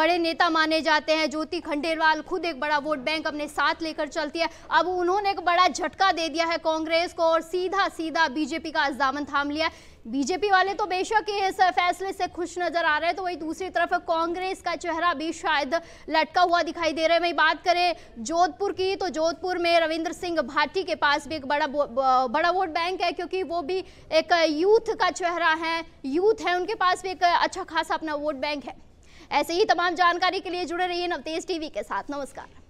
बड़े नेता माने जाते हैं ज्योति खंडेलवाल खुद एक बड़ा वोट बैंक अपने साथ लेकर चलती है अब उन्होंने एक बड़ा झटका दे दिया है कांग्रेस को और सीधा सीधा बीजेपी का दामन थाम लिया है बीजेपी वाले तो बेशक इस फैसले से खुश नजर आ रहे हैं तो वही दूसरी तरफ कांग्रेस का चेहरा भी शायद लटका हुआ दिखाई दे रहा है वही बात करें जोधपुर की तो जोधपुर में रविंद्र सिंह भाटी के पास भी एक बड़ा बड़ा वोट बैंक है क्योंकि वो भी एक यूथ का चेहरा है यूथ है उनके पास भी एक अच्छा खासा अपना वोट बैंक है ऐसे ही तमाम जानकारी के लिए जुड़े रहिए नवतेज टीवी के साथ नमस्कार